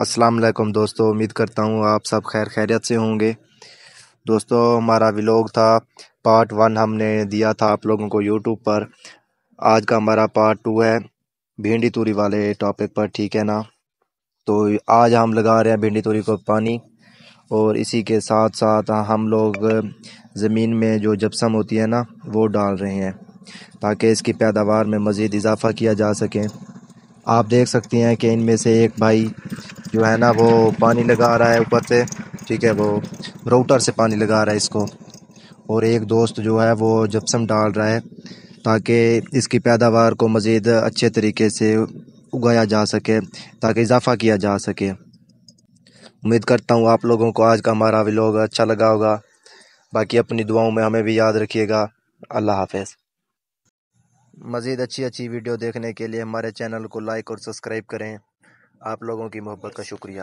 अस्सलाम वालेकुम दोस्तों उम्मीद करता हूँ आप सब खैर खैरियत से होंगे दोस्तों हमारा व्लॉग था पार्ट वन हमने दिया था आप लोगों को यूट्यूब पर आज का हमारा पार्ट टू है भिंडी तूरी वाले टॉपिक पर ठीक है ना तो आज हम लगा रहे हैं भिंडी तूरी को पानी और इसी के साथ साथ हम लोग ज़मीन में जो जपसम होती है ना वो डाल रहे हैं ताकि इसकी पैदावार में मज़ीद इजाफ़ा किया जा सके आप देख सकते हैं कि इनमें से एक भाई जो है ना वो पानी लगा रहा है ऊपर से ठीक है वो रोटर से पानी लगा रहा है इसको और एक दोस्त जो है वो जपसम डाल रहा है ताकि इसकी पैदावार को मज़ीद अच्छे तरीके से उगाया जा सके ताकि इजाफ़ा किया जा सके उम्मीद करता हूँ आप लोगों को आज का हमारा विलोग अच्छा लगा होगा बाकी अपनी दुआओं में हमें भी याद रखिएगा अल्लाह हाफिज़ मज़ीद अच्छी अच्छी वीडियो देखने के लिए हमारे चैनल को लाइक और सब्सक्राइब करें आप लोगों की मोहब्बत का शुक्रिया